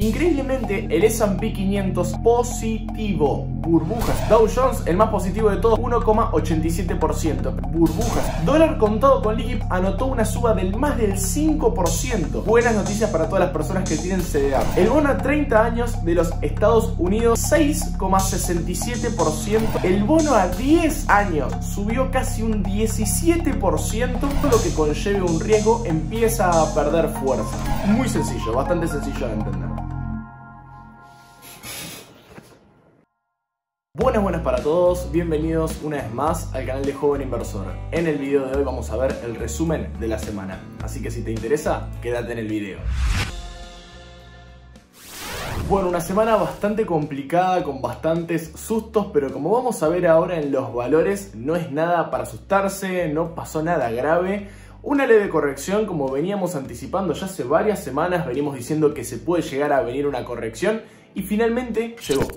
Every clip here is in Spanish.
Increíblemente, el S&P 500 positivo. Burbujas. Dow Jones, el más positivo de todos, 1,87%. Burbujas. Dólar contado con liquid anotó una suba del más del 5%. Buenas noticias para todas las personas que tienen CDA. El bono a 30 años de los Estados Unidos, 6,67%. El bono a 10 años subió casi un 17%, Todo lo que conlleve un riesgo empieza a perder fuerza. Muy sencillo, bastante sencillo de entender. Buenas, buenas para todos, bienvenidos una vez más al canal de Joven Inversor. En el video de hoy vamos a ver el resumen de la semana, así que si te interesa, quédate en el video. Bueno, una semana bastante complicada, con bastantes sustos, pero como vamos a ver ahora en los valores, no es nada para asustarse, no pasó nada grave. Una leve corrección, como veníamos anticipando ya hace varias semanas, venimos diciendo que se puede llegar a venir una corrección y finalmente llegó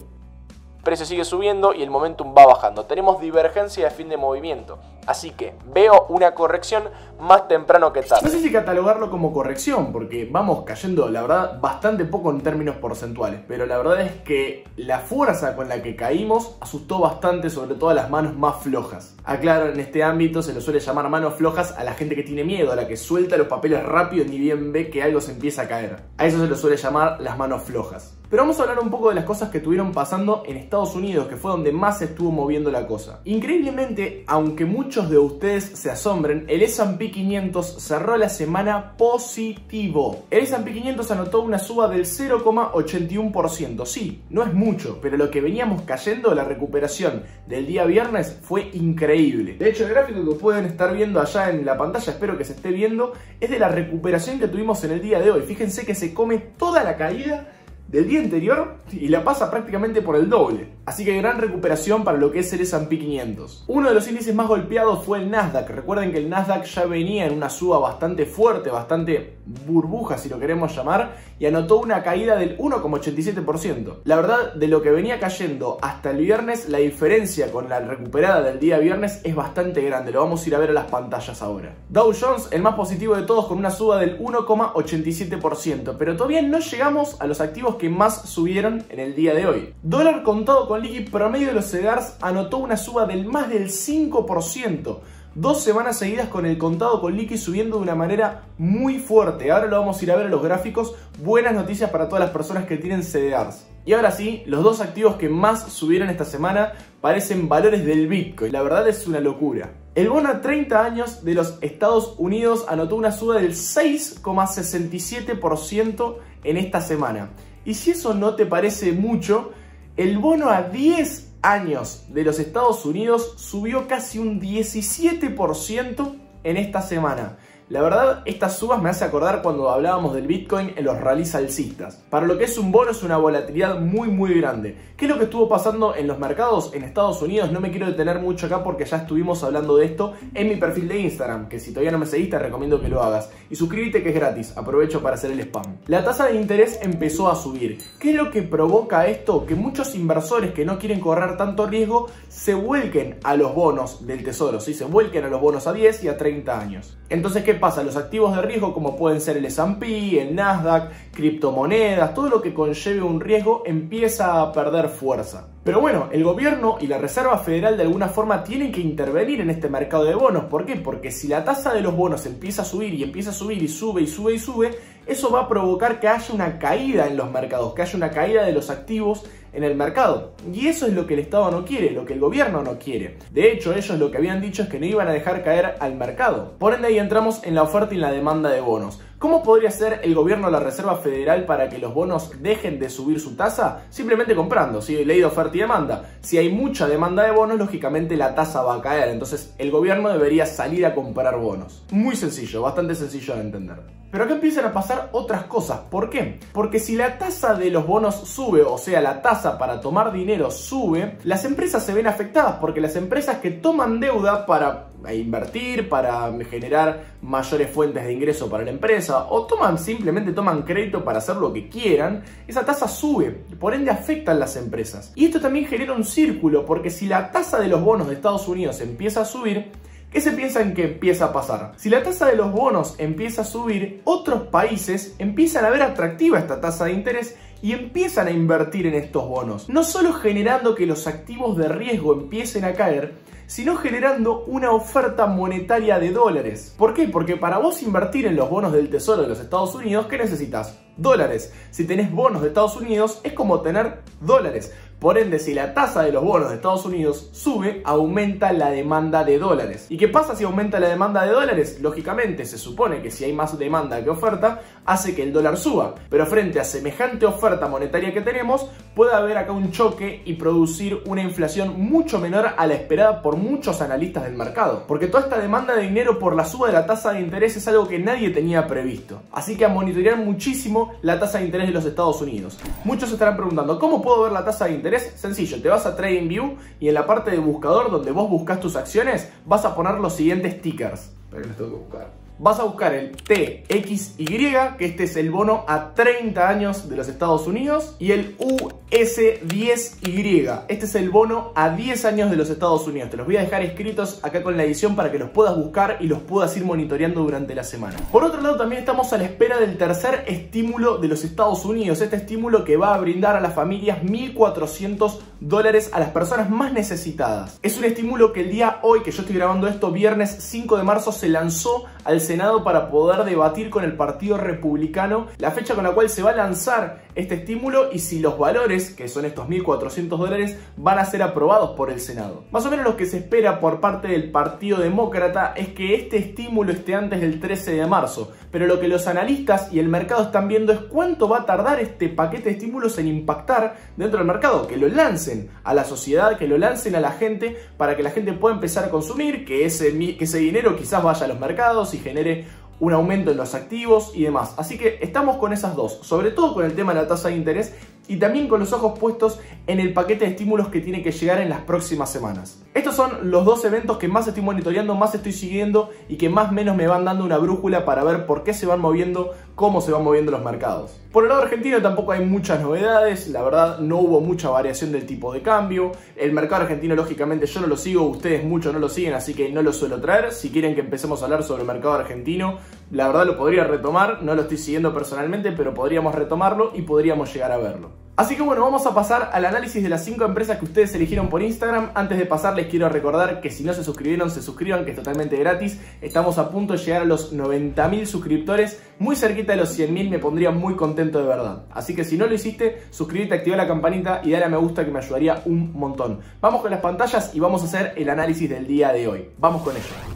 precio sigue subiendo y el momentum va bajando. Tenemos divergencia de fin de movimiento. Así que veo una corrección más temprano que tarde. No sé si catalogarlo como corrección, porque vamos cayendo, la verdad, bastante poco en términos porcentuales, pero la verdad es que la fuerza con la que caímos asustó bastante, sobre todo a las manos más flojas. Aclaro, en este ámbito se lo suele llamar manos flojas a la gente que tiene miedo, a la que suelta los papeles rápido ni bien ve que algo se empieza a caer. A eso se lo suele llamar las manos flojas. Pero vamos a hablar un poco de las cosas que estuvieron pasando en Estados Unidos, que fue donde más se estuvo moviendo la cosa. Increíblemente, aunque muchos muchos de ustedes se asombren, el S&P 500 cerró la semana positivo. El S&P 500 anotó una suba del 0,81%. Sí, no es mucho, pero lo que veníamos cayendo, la recuperación del día viernes fue increíble. De hecho, el gráfico que pueden estar viendo allá en la pantalla, espero que se esté viendo, es de la recuperación que tuvimos en el día de hoy. Fíjense que se come toda la caída del día anterior y la pasa prácticamente por el doble. Así que gran recuperación para lo que es el S&P 500. Uno de los índices más golpeados fue el Nasdaq. Recuerden que el Nasdaq ya venía en una suba bastante fuerte, bastante burbuja si lo queremos llamar, y anotó una caída del 1,87%. La verdad, de lo que venía cayendo hasta el viernes, la diferencia con la recuperada del día viernes es bastante grande. Lo vamos a ir a ver a las pantallas ahora. Dow Jones, el más positivo de todos, con una suba del 1,87%, pero todavía no llegamos a los activos que más subieron en el día de hoy. Dólar contado con con Liki promedio de los CEDARS anotó una suba del más del 5%. Dos semanas seguidas con el contado con liqui subiendo de una manera muy fuerte. Ahora lo vamos a ir a ver en los gráficos. Buenas noticias para todas las personas que tienen CDRs. Y ahora sí, los dos activos que más subieron esta semana parecen valores del Bitcoin. La verdad es una locura. El bono a 30 años de los Estados Unidos anotó una suba del 6,67% en esta semana. Y si eso no te parece mucho, el bono a 10 años de los Estados Unidos subió casi un 17% en esta semana. La verdad, estas subas me hace acordar cuando hablábamos del Bitcoin en los rallies alcistas. Para lo que es un bono es una volatilidad muy muy grande. ¿Qué es lo que estuvo pasando en los mercados en Estados Unidos? No me quiero detener mucho acá porque ya estuvimos hablando de esto en mi perfil de Instagram, que si todavía no me seguís te recomiendo que lo hagas. Y suscríbete que es gratis, aprovecho para hacer el spam. La tasa de interés empezó a subir. ¿Qué es lo que provoca esto? Que muchos inversores que no quieren correr tanto riesgo se vuelquen a los bonos del tesoro, ¿sí? se vuelquen a los bonos a 10 y a 30 años. Entonces, ¿qué pasa? Los activos de riesgo como pueden ser el S&P, el Nasdaq, criptomonedas, todo lo que conlleve un riesgo empieza a perder fuerza. Pero bueno, el gobierno y la Reserva Federal de alguna forma tienen que intervenir en este mercado de bonos. ¿Por qué? Porque si la tasa de los bonos empieza a subir y empieza a subir y sube y sube y sube, eso va a provocar que haya una caída en los mercados, que haya una caída de los activos en el mercado. Y eso es lo que el Estado no quiere, lo que el gobierno no quiere. De hecho, ellos lo que habían dicho es que no iban a dejar caer al mercado. Por ende ahí entramos en la oferta y la demanda de bonos. ¿Cómo podría hacer el gobierno la Reserva Federal para que los bonos dejen de subir su tasa? Simplemente comprando, ¿sí? ley de oferta y demanda. Si hay mucha demanda de bonos, lógicamente la tasa va a caer, entonces el gobierno debería salir a comprar bonos. Muy sencillo, bastante sencillo de entender. Pero acá empiezan a pasar otras cosas. ¿Por qué? Porque si la tasa de los bonos sube, o sea, la tasa para tomar dinero sube, las empresas se ven afectadas porque las empresas que toman deuda para invertir, para generar mayores fuentes de ingreso para la empresa, o simplemente toman crédito para hacer lo que quieran, esa tasa sube, por ende afectan las empresas. Y esto también genera un círculo, porque si la tasa de los bonos de Estados Unidos empieza a subir, ¿Qué se en que empieza a pasar? Si la tasa de los bonos empieza a subir, otros países empiezan a ver atractiva esta tasa de interés y empiezan a invertir en estos bonos. No solo generando que los activos de riesgo empiecen a caer, sino generando una oferta monetaria de dólares. ¿Por qué? Porque para vos invertir en los bonos del Tesoro de los Estados Unidos, ¿qué necesitas? Dólares. Si tenés bonos de Estados Unidos, es como tener dólares. Por ende, si la tasa de los bonos de Estados Unidos sube, aumenta la demanda de dólares. ¿Y qué pasa si aumenta la demanda de dólares? Lógicamente, se supone que si hay más demanda que oferta, hace que el dólar suba. Pero frente a semejante oferta monetaria que tenemos, puede haber acá un choque y producir una inflación mucho menor a la esperada por muchos analistas del mercado. Porque toda esta demanda de dinero por la suba de la tasa de interés es algo que nadie tenía previsto. Así que a monitorear muchísimo la tasa de interés de los Estados Unidos. Muchos estarán preguntando, ¿cómo puedo ver la tasa de interés? Es Sencillo, te vas a TradingView y en la parte de buscador donde vos buscas tus acciones vas a poner los siguientes stickers. Pero tengo que buscar vas a buscar el TXY, que este es el bono a 30 años de los Estados Unidos, y el US10Y, este es el bono a 10 años de los Estados Unidos. Te los voy a dejar escritos acá con la edición para que los puedas buscar y los puedas ir monitoreando durante la semana. Por otro lado, también estamos a la espera del tercer estímulo de los Estados Unidos, este estímulo que va a brindar a las familias 1.400 dólares a las personas más necesitadas. Es un estímulo que el día hoy que yo estoy grabando esto, viernes 5 de marzo, se lanzó al Senado para poder debatir con el Partido Republicano la fecha con la cual se va a lanzar este estímulo y si los valores, que son estos 1.400 dólares, van a ser aprobados por el Senado. Más o menos lo que se espera por parte del Partido Demócrata es que este estímulo esté antes del 13 de marzo, pero lo que los analistas y el mercado están viendo es cuánto va a tardar este paquete de estímulos en impactar dentro del mercado, que lo lancen a la sociedad, que lo lancen a la gente para que la gente pueda empezar a consumir, que ese, dinero quizás vaya a los mercados y genere un aumento en los activos y demás. Así que estamos con esas dos, sobre todo con el tema de la tasa de interés, y también con los ojos puestos en el paquete de estímulos que tiene que llegar en las próximas semanas. Estos son los dos eventos que más estoy monitoreando, más estoy siguiendo y que más menos me van dando una brújula para ver por qué se van moviendo, cómo se van moviendo los mercados. Por el lado argentino tampoco hay muchas novedades, la verdad no hubo mucha variación del tipo de cambio. El mercado argentino lógicamente yo no lo sigo, ustedes mucho no lo siguen, así que no lo suelo traer. Si quieren que empecemos a hablar sobre el mercado argentino, la verdad lo podría retomar, no lo estoy siguiendo personalmente, pero podríamos retomarlo y podríamos llegar a verlo. Así que bueno, vamos a pasar al análisis de las 5 empresas que ustedes eligieron por Instagram. Antes de pasar les quiero recordar que si no se suscribieron, se suscriban, que es totalmente gratis. Estamos a punto de llegar a los 90.000 suscriptores, muy cerquita de los 100.000, me pondría muy contento de verdad. Así que si no lo hiciste, suscríbete, activa la campanita y dale a me gusta que me ayudaría un montón. Vamos con las pantallas y vamos a hacer el análisis del día de hoy. Vamos con ello.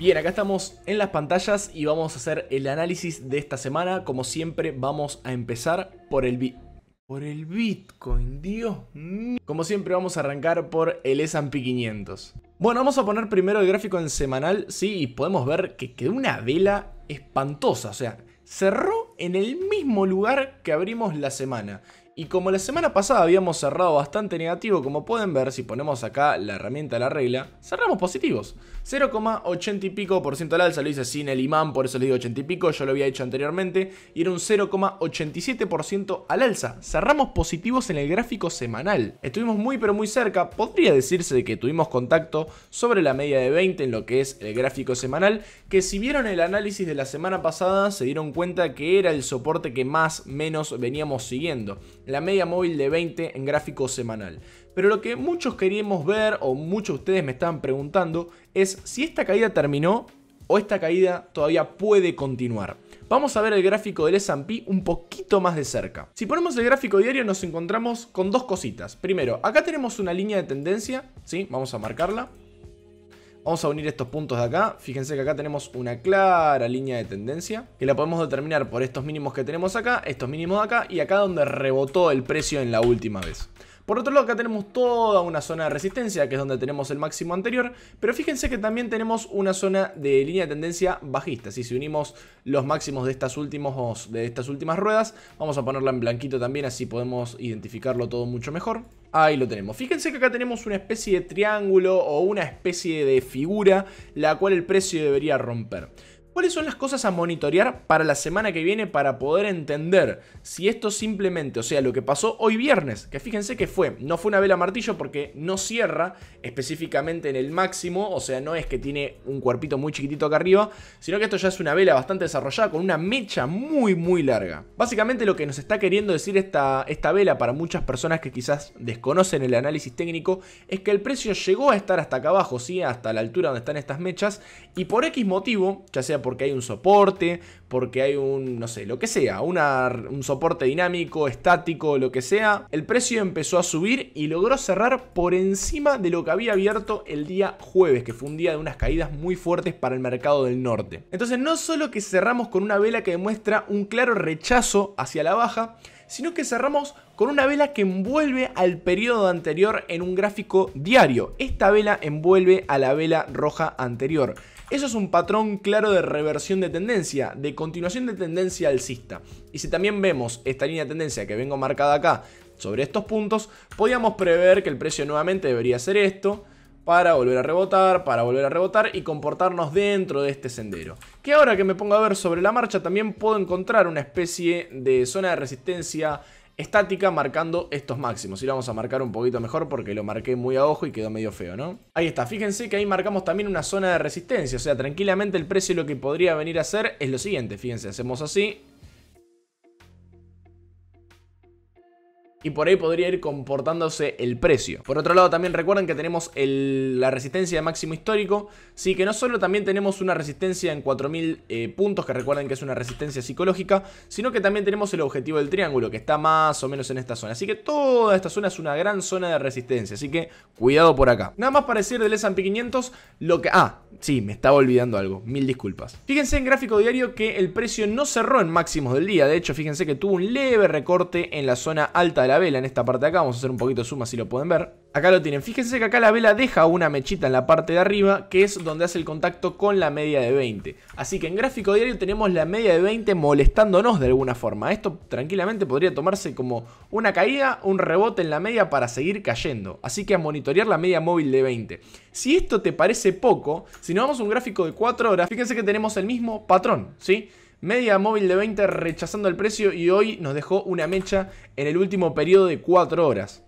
Bien, acá estamos en las pantallas y vamos a hacer el análisis de esta semana. Como siempre, vamos a empezar por el, Bit... por el Bitcoin, Dios Como siempre, vamos a arrancar por el S&P 500. Bueno, vamos a poner primero el gráfico en semanal, sí, y podemos ver que quedó una vela espantosa, o sea, cerró en el mismo lugar que abrimos la semana. Y como la semana pasada habíamos cerrado bastante negativo, como pueden ver, si ponemos acá la herramienta de la regla, cerramos positivos. 0,80 y pico por ciento al alza, lo hice sin el imán, por eso le digo 80 y pico, yo lo había hecho anteriormente, y era un 0,87% al alza. Cerramos positivos en el gráfico semanal. Estuvimos muy pero muy cerca, podría decirse de que tuvimos contacto sobre la media de 20 en lo que es el gráfico semanal, que si vieron el análisis de la semana pasada se dieron cuenta que era el soporte que más menos veníamos siguiendo, la media móvil de 20 en gráfico semanal. Pero lo que muchos queríamos ver o muchos de ustedes me estaban preguntando es si esta caída terminó o esta caída todavía puede continuar. Vamos a ver el gráfico del S&P un poquito más de cerca. Si ponemos el gráfico diario nos encontramos con dos cositas. Primero, acá tenemos una línea de tendencia, ¿sí? Vamos a marcarla. Vamos a unir estos puntos de acá. Fíjense que acá tenemos una clara línea de tendencia. Que la podemos determinar por estos mínimos que tenemos acá, estos mínimos de acá y acá donde rebotó el precio en la última vez. Por otro lado acá tenemos toda una zona de resistencia que es donde tenemos el máximo anterior, pero fíjense que también tenemos una zona de línea de tendencia bajista. Si unimos los máximos de estas, de estas últimas ruedas, vamos a ponerla en blanquito también así podemos identificarlo todo mucho mejor. Ahí lo tenemos. Fíjense que acá tenemos una especie de triángulo o una especie de figura la cual el precio debería romper cuáles son las cosas a monitorear para la semana que viene para poder entender si esto simplemente, o sea, lo que pasó hoy viernes, que fíjense que fue, no fue una vela martillo porque no cierra específicamente en el máximo, o sea, no es que tiene un cuerpito muy chiquitito acá arriba, sino que esto ya es una vela bastante desarrollada con una mecha muy muy larga. Básicamente lo que nos está queriendo decir esta, esta vela para muchas personas que quizás desconocen el análisis técnico es que el precio llegó a estar hasta acá abajo, ¿sí? hasta la altura donde están estas mechas y por X motivo, ya sea por porque hay un soporte, porque hay un, no sé, lo que sea, un soporte dinámico, estático, lo que sea, el precio empezó a subir y logró cerrar por encima de lo que había abierto el día jueves, que fue un día de unas caídas muy fuertes para el mercado del norte. Entonces no solo que cerramos con una vela que demuestra un claro rechazo hacia la baja, sino que cerramos con una vela que envuelve al periodo anterior en un gráfico diario. Esta vela envuelve a la vela roja anterior. Eso es un patrón claro de reversión de tendencia, de continuación de tendencia alcista. Y si también vemos esta línea de tendencia que vengo marcada acá sobre estos puntos, podíamos prever que el precio nuevamente debería ser esto, para volver a rebotar, para volver a rebotar y comportarnos dentro de este sendero. Que ahora que me pongo a ver sobre la marcha también puedo encontrar una especie de zona de resistencia estática marcando estos máximos. Y lo vamos a marcar un poquito mejor porque lo marqué muy a ojo y quedó medio feo, ¿no? Ahí está, fíjense que ahí marcamos también una zona de resistencia, o sea, tranquilamente el precio lo que podría venir a hacer es lo siguiente, fíjense, hacemos así, y por ahí podría ir comportándose el precio. Por otro lado, también recuerden que tenemos la resistencia de máximo histórico, sí que no solo también tenemos una resistencia en 4000 eh, puntos, que recuerden que es una resistencia psicológica, sino que también tenemos el objetivo del triángulo, que está más o menos en esta zona. Así que toda esta zona es una gran zona de resistencia, así que cuidado por acá. Nada más para decir del S&P 500, lo que... Ah, sí, me estaba olvidando algo, mil disculpas. Fíjense en gráfico diario que el precio no cerró en máximos del día, de hecho, fíjense que tuvo un leve recorte en la zona alta de la vela en esta parte de acá. Vamos a hacer un poquito de suma si lo pueden ver. Acá lo tienen. Fíjense que acá la vela deja una mechita en la parte de arriba, que es donde hace el contacto con la media de 20. Así que en gráfico diario tenemos la media de 20 molestándonos de alguna forma. Esto tranquilamente podría tomarse como una caída, un rebote en la media para seguir cayendo. Así que a monitorear la media móvil de 20. Si esto te parece poco, si nos vamos a un gráfico de 4 horas, fíjense que tenemos el mismo patrón, ¿sí? Media móvil de 20 rechazando el precio y hoy nos dejó una mecha en el último periodo de 4 horas.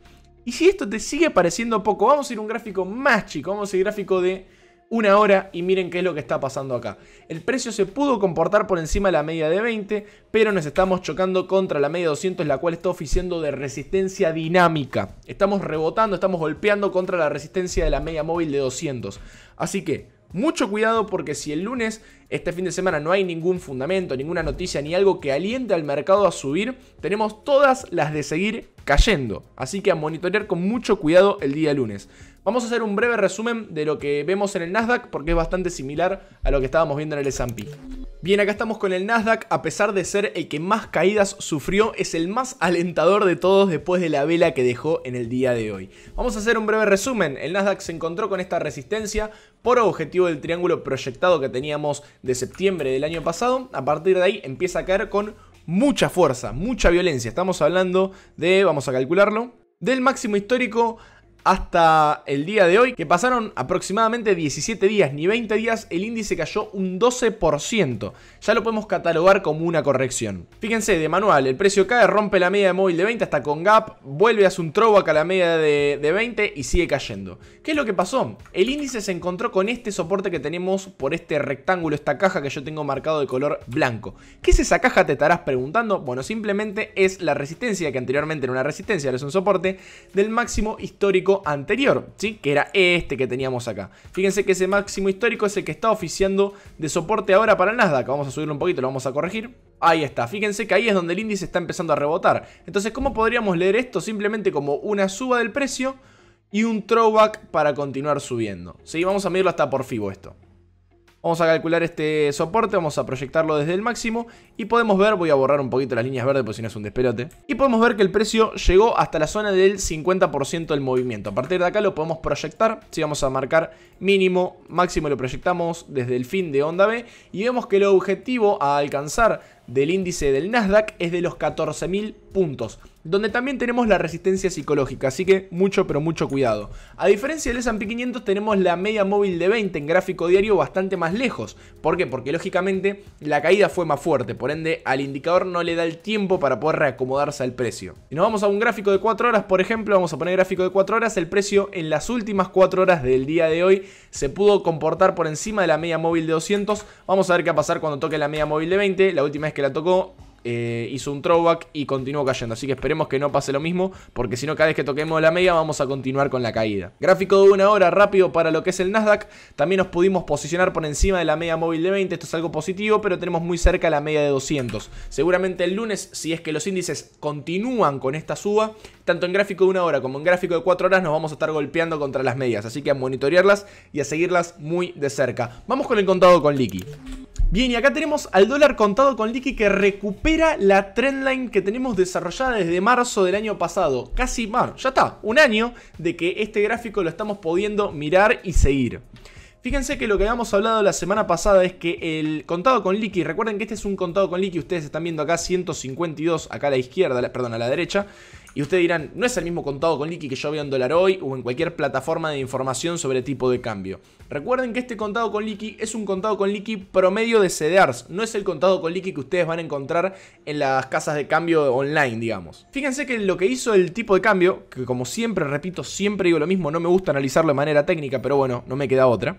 Y si esto te sigue pareciendo poco, vamos a ir a un gráfico más chico, vamos a ir a gráfico de una hora y miren qué es lo que está pasando acá. El precio se pudo comportar por encima de la media de 20, pero nos estamos chocando contra la media 200, la cual está oficiando de resistencia dinámica. Estamos rebotando, estamos golpeando contra la resistencia de la media móvil de 200. Así que mucho cuidado porque si el lunes, este fin de semana, no hay ningún fundamento, ninguna noticia, ni algo que aliente al mercado a subir, tenemos todas las de seguir cayendo. Así que a monitorear con mucho cuidado el día lunes. Vamos a hacer un breve resumen de lo que vemos en el Nasdaq porque es bastante similar a lo que estábamos viendo en el S&P. Bien, acá estamos con el Nasdaq, a pesar de ser el que más caídas sufrió, es el más alentador de todos después de la vela que dejó en el día de hoy. Vamos a hacer un breve resumen, el Nasdaq se encontró con esta resistencia por objetivo del triángulo proyectado que teníamos de septiembre del año pasado, a partir de ahí empieza a caer con mucha fuerza, mucha violencia. Estamos hablando de, vamos a calcularlo, del máximo histórico hasta el día de hoy, que pasaron aproximadamente 17 días, ni 20 días, el índice cayó un 12%. Ya lo podemos catalogar como una corrección. Fíjense, de manual, el precio cae, rompe la media de móvil de 20 hasta con gap, vuelve a hacer un throwback a la media de, 20 y sigue cayendo. ¿Qué es lo que pasó? El índice se encontró con este soporte que tenemos por este rectángulo, esta caja que yo tengo marcado de color blanco. ¿Qué es esa caja? Te estarás preguntando. Bueno, simplemente es la resistencia, que anteriormente era una resistencia, ahora es un soporte, del máximo histórico anterior, ¿sí? que era este que teníamos acá. Fíjense que ese máximo histórico es el que está oficiando de soporte ahora para el Nasdaq. Vamos a subirlo un poquito, lo vamos a corregir. Ahí está, fíjense que ahí es donde el índice está empezando a rebotar. Entonces, ¿cómo podríamos leer esto? Simplemente como una suba del precio y un throwback para continuar subiendo. ¿Sí? Vamos a medirlo hasta por FIBO esto. Vamos a calcular este soporte, vamos a proyectarlo desde el máximo y podemos ver, voy a borrar un poquito las líneas verdes porque si no es un despelote. Y podemos ver que el precio llegó hasta la zona del 50% del movimiento. A partir de acá lo podemos proyectar, si vamos a marcar mínimo, máximo lo proyectamos desde el fin de onda B y vemos que el objetivo a alcanzar del índice del Nasdaq es de los 14.000 puntos donde también tenemos la resistencia psicológica, así que mucho pero mucho cuidado. A diferencia del S&P 500 tenemos la media móvil de 20 en gráfico diario bastante más lejos. ¿Por qué? Porque lógicamente la caída fue más fuerte, por ende al indicador no le da el tiempo para poder reacomodarse al precio. Si nos vamos a un gráfico de 4 horas, por ejemplo, vamos a poner gráfico de 4 horas, el precio en las últimas 4 horas del día de hoy se pudo comportar por encima de la media móvil de 200. Vamos a ver qué va a pasar cuando toque la media móvil de 20, la última vez que la tocó eh, hizo un throwback y continuó cayendo. Así que esperemos que no pase lo mismo, porque si no, cada vez que toquemos la media vamos a continuar con la caída. Gráfico de una hora rápido para lo que es el Nasdaq. También nos pudimos posicionar por encima de la media móvil de 20. Esto es algo positivo, pero tenemos muy cerca la media de 200. Seguramente el lunes, si es que los índices continúan con esta suba, tanto en gráfico de una hora como en gráfico de 4 horas nos vamos a estar golpeando contra las medias. Así que a monitorearlas y a seguirlas muy de cerca. Vamos con el contado con liqui. Bien, y acá tenemos al dólar contado con liqui que recupera la trendline que tenemos desarrollada desde marzo del año pasado. Casi, bueno, ya está, un año de que este gráfico lo estamos pudiendo mirar y seguir. Fíjense que lo que habíamos hablado la semana pasada es que el contado con liqui, recuerden que este es un contado con liqui, ustedes están viendo acá 152, acá a la izquierda, perdón, a la derecha, y ustedes dirán, no es el mismo contado con liqui que yo veo en Dólar Hoy o en cualquier plataforma de información sobre tipo de cambio. Recuerden que este contado con liqui es un contado con liqui promedio de CDRs, no es el contado con liqui que ustedes van a encontrar en las casas de cambio online, digamos. Fíjense que lo que hizo el tipo de cambio, que como siempre repito, siempre digo lo mismo, no me gusta analizarlo de manera técnica, pero bueno, no me queda otra.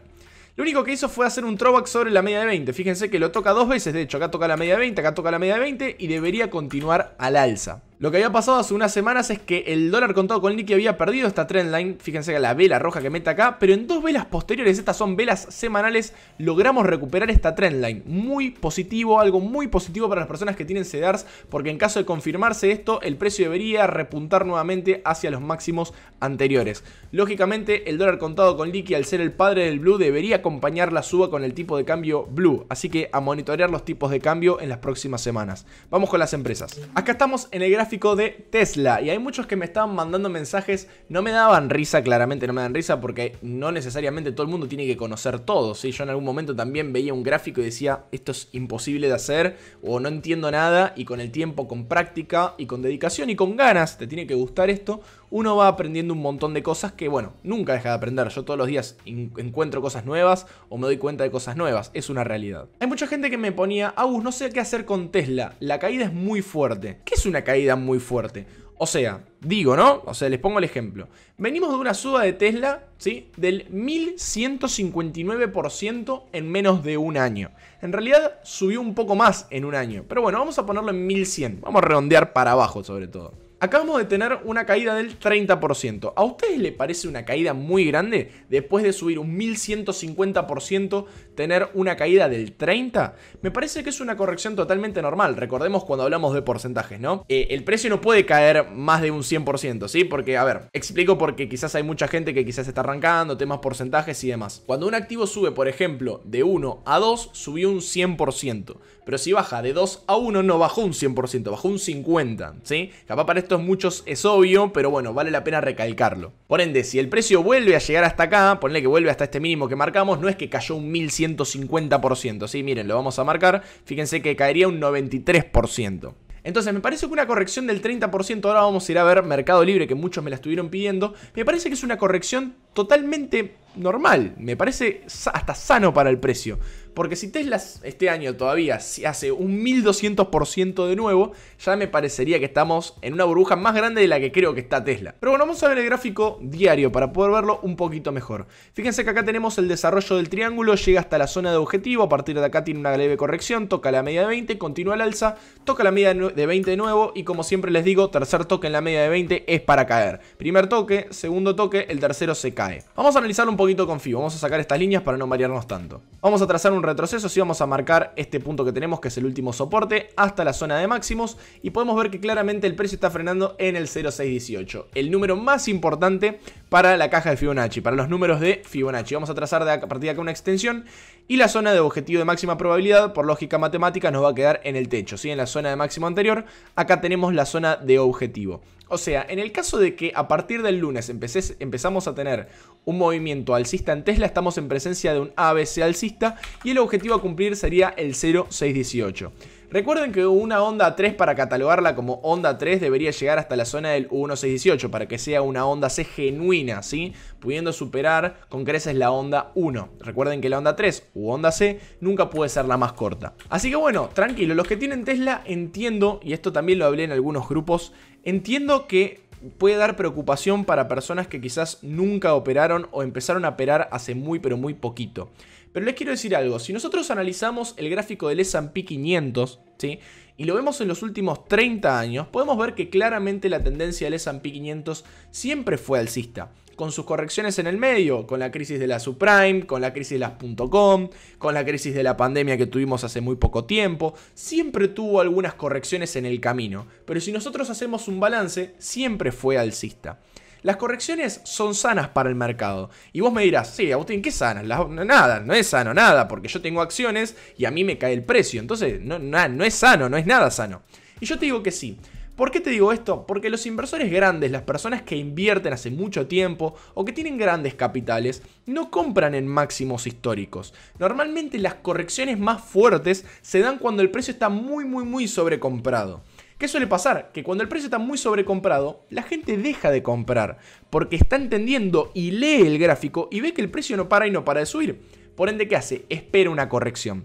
Lo único que hizo fue hacer un throwback sobre la media de 20. Fíjense que lo toca dos veces, de hecho, acá toca la media de 20, acá toca la media de 20 y debería continuar al alza. Lo que había pasado hace unas semanas es que el dólar contado con liqui había perdido esta trendline, fíjense la vela roja que mete acá, pero en dos velas posteriores, estas son velas semanales, logramos recuperar esta trendline. Muy positivo, algo muy positivo para las personas que tienen CEDARS, porque en caso de confirmarse esto, el precio debería repuntar nuevamente hacia los máximos anteriores. Lógicamente, el dólar contado con liqui al ser el padre del blue debería acompañar la suba con el tipo de cambio blue, así que a monitorear los tipos de cambio en las próximas semanas. Vamos con las empresas. Acá estamos en el gráfico de Tesla. Y hay muchos que me estaban mandando mensajes, no me daban risa, claramente no me dan risa, porque no necesariamente todo el mundo tiene que conocer todo. si Yo en algún momento también veía un gráfico y decía, esto es imposible de hacer, o no entiendo nada, y con el tiempo, con práctica, y con dedicación, y con ganas, te tiene que gustar esto, uno va aprendiendo un montón de cosas que, bueno, nunca deja de aprender. Yo todos los días encuentro cosas nuevas o me doy cuenta de cosas nuevas. Es una realidad. Hay mucha gente que me ponía, Agus, no sé qué hacer con Tesla. La caída es muy fuerte. ¿Qué es una caída muy fuerte? O sea, digo, ¿no? O sea, les pongo el ejemplo. Venimos de una suba de Tesla, ¿sí? Del 1159% en menos de un año. En realidad subió un poco más en un año. Pero bueno, vamos a ponerlo en 1100. Vamos a redondear para abajo sobre todo. Acabamos de tener una caída del 30%. ¿A ustedes les parece una caída muy grande? Después de subir un 1150%, tener una caída del 30%. Me parece que es una corrección totalmente normal. Recordemos cuando hablamos de porcentajes, ¿no? Eh, el precio no puede caer más de un 100%, ¿sí? Porque, a ver, explico porque quizás hay mucha gente que quizás está arrancando, temas porcentajes y demás. Cuando un activo sube, por ejemplo, de 1 a 2, subió un 100%. Pero si baja de 2 a 1, no bajó un 100%, bajó un 50%, ¿sí? Capaz para esto muchos es obvio, pero bueno, vale la pena recalcarlo. Por ende, si el precio vuelve a llegar hasta acá, ponle que vuelve hasta este mínimo que marcamos, no es que cayó un 1150%, Si, Miren, lo vamos a marcar, fíjense que caería un 93%. Entonces me parece que una corrección del 30%, ahora vamos a ir a ver Mercado Libre, que muchos me la estuvieron pidiendo, me parece que es una corrección totalmente normal, me parece hasta sano para el precio. Porque si Tesla este año todavía hace un 1200% de nuevo, ya me parecería que estamos en una burbuja más grande de la que creo que está Tesla. Pero bueno, vamos a ver el gráfico diario para poder verlo un poquito mejor. Fíjense que acá tenemos el desarrollo del triángulo, llega hasta la zona de objetivo, a partir de acá tiene una leve corrección, toca la media de 20, continúa el alza, toca la media de 20 de nuevo y como siempre les digo, tercer toque en la media de 20 es para caer. Primer toque, segundo toque, el tercero se cae. Vamos a analizar un poquito con FIBO, vamos a sacar estas líneas para no marearnos tanto. Vamos a trazar un retroceso si vamos a marcar este punto que tenemos, que es el último soporte, hasta la zona de máximos. Y podemos ver que claramente el precio está frenando en el 0,618. El número más importante para la caja de Fibonacci, para los números de Fibonacci. Vamos a trazar de a partir de acá una extensión. Y la zona de objetivo de máxima probabilidad, por lógica matemática, nos va a quedar en el techo. si En la zona de máximo anterior, acá tenemos la zona de objetivo. O sea, en el caso de que a partir del lunes empezamos a tener un movimiento alcista en Tesla, estamos en presencia de un ABC alcista y el objetivo a cumplir sería el 0,618. Recuerden que una onda 3 para catalogarla como onda 3 debería llegar hasta la zona del 1618 para que sea una onda C genuina, ¿sí? Pudiendo superar con creces la onda 1. Recuerden que la onda 3 u onda C nunca puede ser la más corta. Así que bueno, tranquilo, los que tienen Tesla entiendo, y esto también lo hablé en algunos grupos, entiendo que puede dar preocupación para personas que quizás nunca operaron o empezaron a operar hace muy pero muy poquito. Pero les quiero decir algo, si nosotros analizamos el gráfico del S&P 500, ¿sí? Y lo vemos en los últimos 30 años, podemos ver que claramente la tendencia del S&P 500 siempre fue alcista con sus correcciones en el medio, con la crisis de la subprime, con la crisis de las .com, con la crisis de la pandemia que tuvimos hace muy poco tiempo, siempre tuvo algunas correcciones en el camino, pero si nosotros hacemos un balance, siempre fue alcista. Las correcciones son sanas para el mercado. Y vos me dirás, sí, Agustín, ¿qué sanas? nada, no es sano, nada, porque yo tengo acciones y a mí me cae el precio. Entonces, no, no es sano, no es nada sano. Y yo te digo que sí. ¿Por qué te digo esto? Porque los inversores grandes, las personas que invierten hace mucho tiempo o que tienen grandes capitales, no compran en máximos históricos. Normalmente las correcciones más fuertes se dan cuando el precio está muy, muy, muy sobrecomprado. ¿Qué suele pasar? Que cuando el precio está muy sobrecomprado, la gente deja de comprar, porque está entendiendo y lee el gráfico y ve que el precio no para y no para de subir. Por ende, ¿qué hace? Espera una corrección.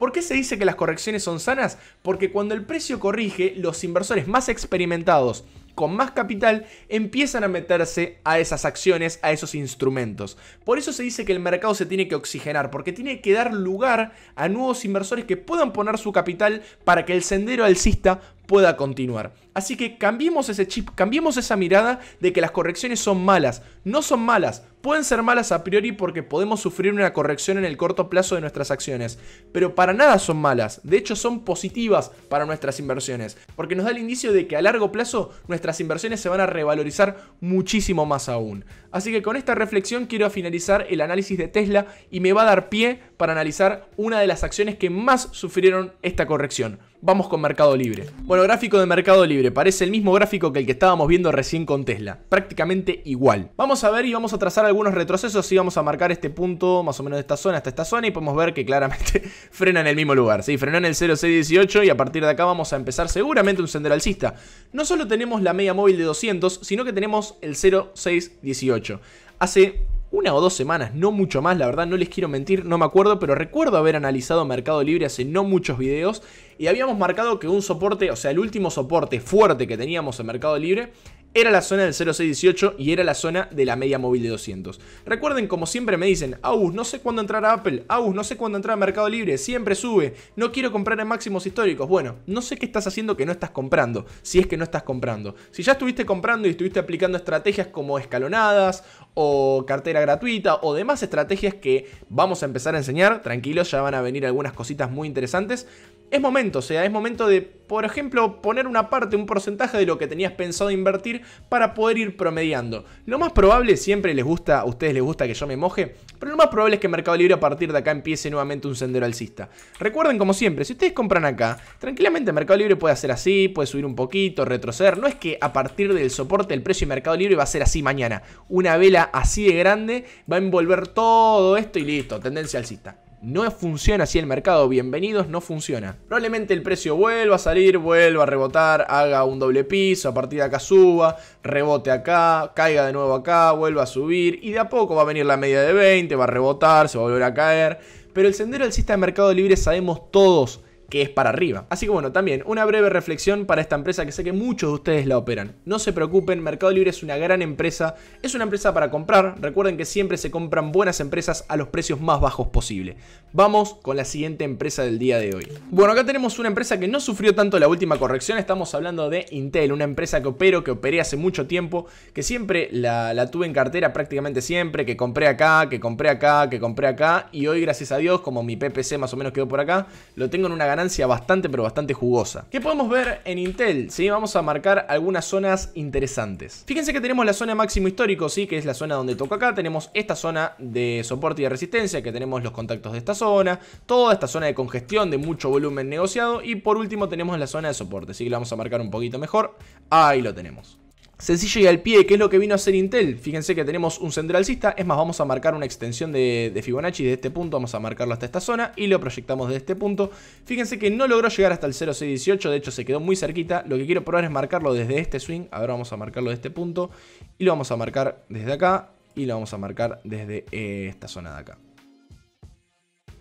¿Por qué se dice que las correcciones son sanas? Porque cuando el precio corrige, los inversores más experimentados con más capital empiezan a meterse a esas acciones, a esos instrumentos. Por eso se dice que el mercado se tiene que oxigenar, porque tiene que dar lugar a nuevos inversores que puedan poner su capital para que el sendero alcista pueda continuar. Así que cambiemos ese chip, cambiemos esa mirada de que las correcciones son malas. No son malas, Pueden ser malas a priori porque podemos sufrir una corrección en el corto plazo de nuestras acciones, pero para nada son malas, de hecho son positivas para nuestras inversiones, porque nos da el indicio de que a largo plazo nuestras inversiones se van a revalorizar muchísimo más aún. Así que con esta reflexión quiero finalizar el análisis de Tesla y me va a dar pie para analizar una de las acciones que más sufrieron esta corrección vamos con Mercado Libre. Bueno, gráfico de Mercado Libre, parece el mismo gráfico que el que estábamos viendo recién con Tesla, prácticamente igual. Vamos a ver y vamos a trazar algunos retrocesos y vamos a marcar este punto, más o menos de esta zona hasta esta zona y podemos ver que claramente frena en el mismo lugar, sí, frenó en el 0618 y a partir de acá vamos a empezar seguramente un sendero alcista. No solo tenemos la media móvil de 200, sino que tenemos el 0618. Hace una o dos semanas, no mucho más, la verdad no les quiero mentir, no me acuerdo, pero recuerdo haber analizado Mercado Libre hace no muchos videos y habíamos marcado que un soporte, o sea, el último soporte fuerte que teníamos en Mercado Libre era la zona del 0618 y era la zona de la media móvil de 200. Recuerden, como siempre me dicen, Aus, no sé cuándo entrar a Apple, aus no sé cuándo entrar a Mercado Libre, siempre sube, no quiero comprar en máximos históricos. Bueno, no sé qué estás haciendo que no estás comprando, si es que no estás comprando. Si ya estuviste comprando y estuviste aplicando estrategias como escalonadas o cartera gratuita o demás estrategias que vamos a empezar a enseñar, tranquilos, ya van a venir algunas cositas muy interesantes es momento, o sea, es momento de, por ejemplo, poner una parte, un porcentaje de lo que tenías pensado invertir para poder ir promediando. Lo más probable, siempre les gusta, a ustedes les gusta que yo me moje, pero lo más probable es que Mercado Libre a partir de acá empiece nuevamente un sendero alcista. Recuerden, como siempre, si ustedes compran acá, tranquilamente Mercado Libre puede hacer así, puede subir un poquito, retroceder. No es que a partir del soporte el precio de Mercado Libre va a ser así mañana. Una vela así de grande va a envolver todo esto y listo, tendencia alcista. No funciona si el mercado, bienvenidos, no funciona. Probablemente el precio vuelva a salir, vuelva a rebotar, haga un doble piso, a partir de acá suba, rebote acá, caiga de nuevo acá, vuelva a subir y de a poco va a venir la media de 20, va a rebotar, se va a volver a caer. Pero el sendero sistema de mercado libre sabemos todos que es para arriba. Así que bueno, también una breve reflexión para esta empresa que sé que muchos de ustedes la operan. No se preocupen, Mercado Libre es una gran empresa, es una empresa para comprar, recuerden que siempre se compran buenas empresas a los precios más bajos posible. Vamos con la siguiente empresa del día de hoy. Bueno, acá tenemos una empresa que no sufrió tanto la última corrección, estamos hablando de Intel, una empresa que opero, que operé hace mucho tiempo, que siempre la, la tuve en cartera prácticamente siempre, que compré acá, que compré acá, que compré acá, y hoy gracias a Dios, como mi PPC más o menos quedó por acá, lo tengo en una ganancia bastante, pero bastante jugosa. ¿Qué podemos ver en Intel? ¿sí? Vamos a marcar algunas zonas interesantes. Fíjense que tenemos la zona máximo histórico, ¿sí? que es la zona donde toca acá. Tenemos esta zona de soporte y de resistencia, que tenemos los contactos de esta zona, toda esta zona de congestión de mucho volumen negociado y por último tenemos la zona de soporte, así que la vamos a marcar un poquito mejor. Ahí lo tenemos sencillo y al pie, que es lo que vino a hacer Intel. Fíjense que tenemos un centro es más, vamos a marcar una extensión de, Fibonacci de este punto, vamos a marcarlo hasta esta zona y lo proyectamos desde este punto. Fíjense que no logró llegar hasta el 0618, de hecho se quedó muy cerquita. Lo que quiero probar es marcarlo desde este swing, ahora vamos a marcarlo de este punto y lo vamos a marcar desde acá y lo vamos a marcar desde eh, esta zona de acá.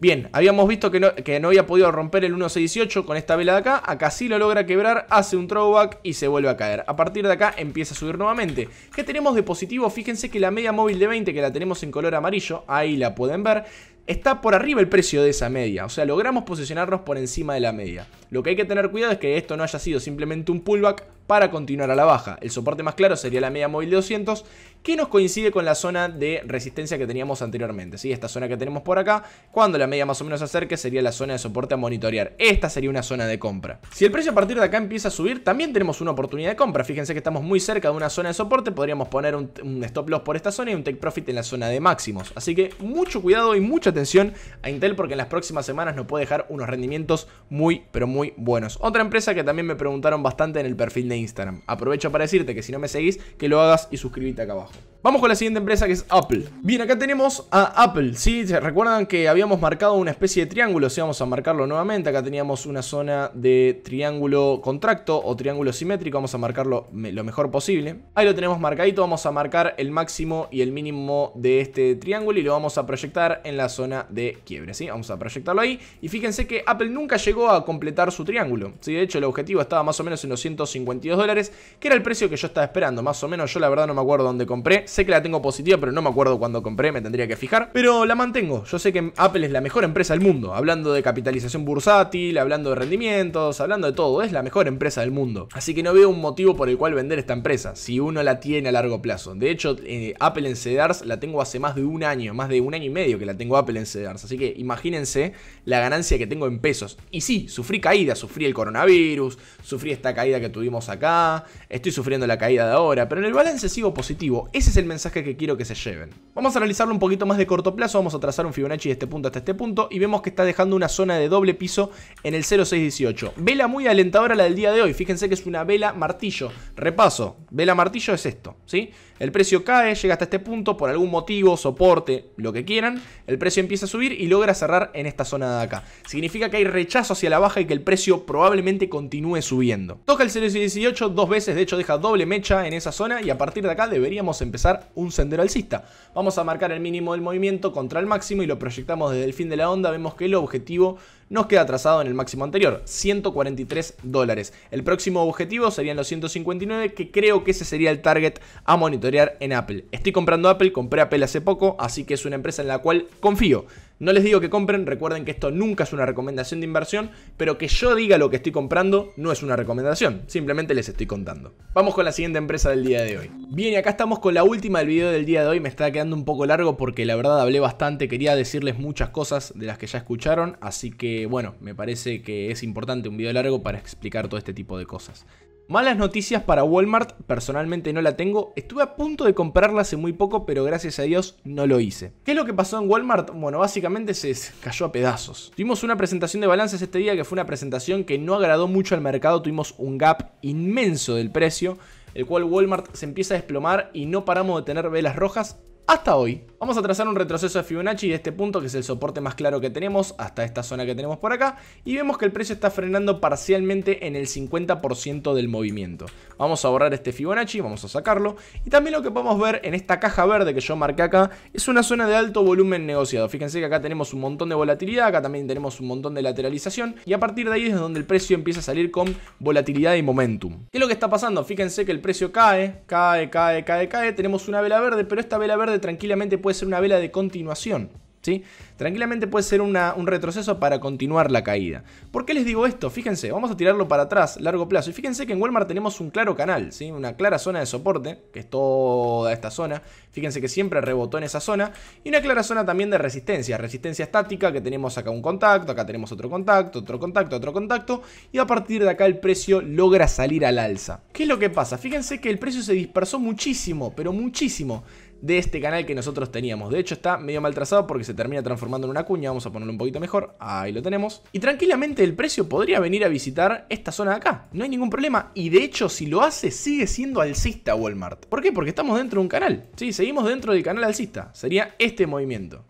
Bien, habíamos visto que no, había podido romper el 1618 con esta vela de acá. Acá sí lo logra quebrar, hace un throwback y se vuelve a caer. A partir de acá empieza a subir nuevamente. ¿Qué tenemos de positivo? Fíjense que la media móvil de 20, que la tenemos en color amarillo, ahí la pueden ver, está por arriba el precio de esa media. O sea, logramos posicionarnos por encima de la media. Lo que hay que tener cuidado es que esto no haya sido simplemente un pullback para continuar a la baja. El soporte más claro sería la media móvil de 200, que nos coincide con la zona de resistencia que teníamos anteriormente. ¿sí? Esta zona que tenemos por acá, cuando la media más o menos se acerque, sería la zona de soporte a monitorear. Esta sería una zona de compra. Si el precio a partir de acá empieza a subir, también tenemos una oportunidad de compra. Fíjense que estamos muy cerca de una zona de soporte, podríamos poner un, un stop loss por esta zona y un take profit en la zona de máximos. Así que mucho cuidado y mucha atención atención a Intel porque en las próximas semanas nos puede dejar unos rendimientos muy, pero muy buenos. Otra empresa que también me preguntaron bastante en el perfil de Instagram. Aprovecho para decirte que si no me seguís, que lo hagas y suscríbete acá abajo. Vamos con la siguiente empresa que es Apple. Bien, acá tenemos a Apple, ¿sí? recuerdan que habíamos marcado una especie de triángulo, si vamos a marcarlo nuevamente, acá teníamos una zona de triángulo contracto o triángulo simétrico, vamos a marcarlo lo mejor posible. Ahí lo tenemos marcadito, vamos a marcar el máximo y el mínimo de este triángulo y lo vamos a proyectar en la zona de quiebre, ¿sí? Vamos a proyectarlo ahí y fíjense que Apple nunca llegó a completar su triángulo, ¿sí? De hecho el objetivo estaba más o menos en los 152 dólares, que era el precio que yo estaba esperando, más o menos yo la verdad no me acuerdo dónde compré, Sé que la tengo positiva, pero no me acuerdo cuándo compré, me tendría que fijar. Pero la mantengo. Yo sé que Apple es la mejor empresa del mundo. Hablando de capitalización bursátil, hablando de rendimientos, hablando de todo. Es la mejor empresa del mundo. Así que no veo un motivo por el cual vender esta empresa, si uno la tiene a largo plazo. De hecho, eh, Apple en Cedars la tengo hace más de un año, más de un año y medio que la tengo Apple en Cedars. Así que imagínense la ganancia que tengo en pesos. Y sí, sufrí caída, sufrí el coronavirus, sufrí esta caída que tuvimos acá, estoy sufriendo la caída de ahora, pero en el balance sigo positivo. Ese es el mensaje que quiero que se lleven. Vamos a analizarlo un poquito más de corto plazo, vamos a trazar un Fibonacci de este punto hasta este punto y vemos que está dejando una zona de doble piso en el 0618. Vela muy alentadora la del día de hoy, fíjense que es una vela martillo. Repaso, vela martillo es esto, ¿sí? El precio cae, llega hasta este punto por algún motivo, soporte, lo que quieran, el precio empieza a subir y logra cerrar en esta zona de acá. Significa que hay rechazo hacia la baja y que el precio probablemente continúe subiendo. Toca el 0618 dos veces, de hecho deja doble mecha en esa zona y a partir de acá deberíamos empezar un sendero alcista. Vamos a marcar el mínimo del movimiento contra el máximo y lo proyectamos desde el fin de la onda. Vemos que el objetivo nos queda trazado en el máximo anterior, 143 dólares. El próximo objetivo serían los 159, que creo que ese sería el target a monitorear en Apple. Estoy comprando Apple, compré Apple hace poco, así que es una empresa en la cual confío. No les digo que compren, recuerden que esto nunca es una recomendación de inversión, pero que yo diga lo que estoy comprando no es una recomendación, simplemente les estoy contando. Vamos con la siguiente empresa del día de hoy. Bien, y acá estamos con la última del video del día de hoy, me está quedando un poco largo porque la verdad hablé bastante, quería decirles muchas cosas de las que ya escucharon, así que bueno, me parece que es importante un video largo para explicar todo este tipo de cosas. Malas noticias para Walmart, personalmente no la tengo. Estuve a punto de comprarla hace muy poco, pero gracias a Dios no lo hice. ¿Qué es lo que pasó en Walmart? Bueno, básicamente se cayó a pedazos. Tuvimos una presentación de balances este día que fue una presentación que no agradó mucho al mercado. Tuvimos un gap inmenso del precio, el cual Walmart se empieza a desplomar y no paramos de tener velas rojas hasta hoy. Vamos a trazar un retroceso de Fibonacci de este punto, que es el soporte más claro que tenemos, hasta esta zona que tenemos por acá, y vemos que el precio está frenando parcialmente en el 50% del movimiento. Vamos a borrar este Fibonacci, vamos a sacarlo, y también lo que podemos ver en esta caja verde que yo marqué acá, es una zona de alto volumen negociado. Fíjense que acá tenemos un montón de volatilidad, acá también tenemos un montón de lateralización, y a partir de ahí es donde el precio empieza a salir con volatilidad y momentum. ¿Qué es lo que está pasando? Fíjense que el precio cae, cae, cae, cae, cae, tenemos una vela verde, pero esta vela verde tranquilamente puede ser una vela de continuación. ¿Sí? Tranquilamente puede ser un retroceso para continuar la caída. ¿Por qué les digo esto? Fíjense, vamos a tirarlo para atrás, largo plazo. Y fíjense que en Walmart tenemos un claro canal, ¿sí? una clara zona de soporte, que es toda esta zona. Fíjense que siempre rebotó en esa zona. Y una clara zona también de resistencia, resistencia estática, que tenemos acá un contacto, acá tenemos otro contacto, otro contacto, otro contacto. Y a partir de acá el precio logra salir al alza. ¿Qué es lo que pasa? Fíjense que el precio se dispersó muchísimo, pero muchísimo de este canal que nosotros teníamos. De hecho está medio mal trazado porque se termina transformando en una cuña. Vamos a ponerlo un poquito mejor. Ahí lo tenemos. Y tranquilamente el precio podría venir a visitar esta zona de acá. No hay ningún problema. Y de hecho si lo hace sigue siendo alcista Walmart. ¿Por qué? Porque estamos dentro de un canal. Sí, seguimos dentro del canal alcista. Sería este movimiento.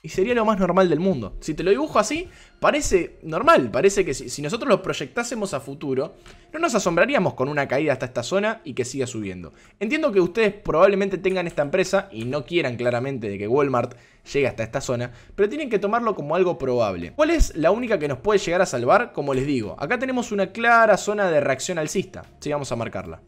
Y sería lo más normal del mundo. Si te lo dibujo así, parece normal. Parece que si, nosotros lo proyectásemos a futuro, no nos asombraríamos con una caída hasta esta zona y que siga subiendo. Entiendo que ustedes probablemente tengan esta empresa y no quieran claramente de que Walmart llegue hasta esta zona, pero tienen que tomarlo como algo probable. ¿Cuál es la única que nos puede llegar a salvar? Como les digo, acá tenemos una clara zona de reacción alcista. Si vamos a marcarla.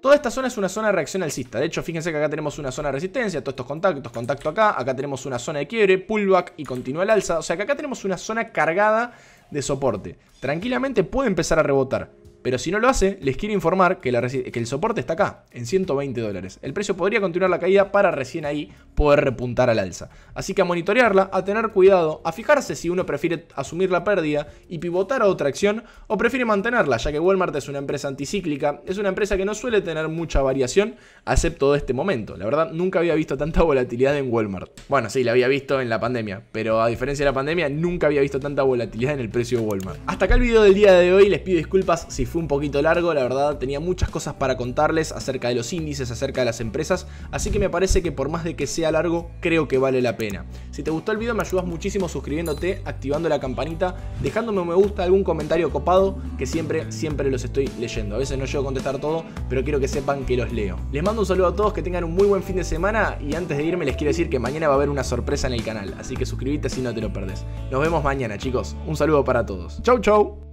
Toda esta zona es una zona de reacción alcista. De hecho, fíjense que acá tenemos una zona de resistencia, todos estos contactos, contacto acá, acá tenemos una zona de quiebre, pullback y continúa el alza. O sea que acá tenemos una zona cargada de soporte. Tranquilamente puede empezar a rebotar. Pero si no lo hace, les quiero informar que, el soporte está acá, en 120 dólares. El precio podría continuar la caída para recién ahí poder repuntar al alza. Así que a monitorearla, a tener cuidado, a fijarse si uno prefiere asumir la pérdida y pivotar a otra acción o prefiere mantenerla, ya que Walmart es una empresa anticíclica, es una empresa que no suele tener mucha variación, excepto de este momento. La verdad, nunca había visto tanta volatilidad en Walmart. Bueno, sí, la había visto en la pandemia, pero a diferencia de la pandemia, nunca había visto tanta volatilidad en el precio de Walmart. Hasta acá el video del día de hoy, les pido disculpas si fue un poquito largo, la verdad tenía muchas cosas para contarles acerca de los índices, acerca de las empresas, así que me parece que por más de que sea largo, creo que vale la pena. Si te gustó el video me ayudas muchísimo suscribiéndote, activando la campanita, dejándome un me gusta, algún comentario copado, que siempre, siempre los estoy leyendo. A veces no llego a contestar todo, pero quiero que sepan que los leo. Les mando un saludo a todos, que tengan un muy buen fin de semana y antes de irme les quiero decir que mañana va a haber una sorpresa en el canal, así que suscríbete si no te lo perdés. Nos vemos mañana chicos, un saludo para todos. Chau chau.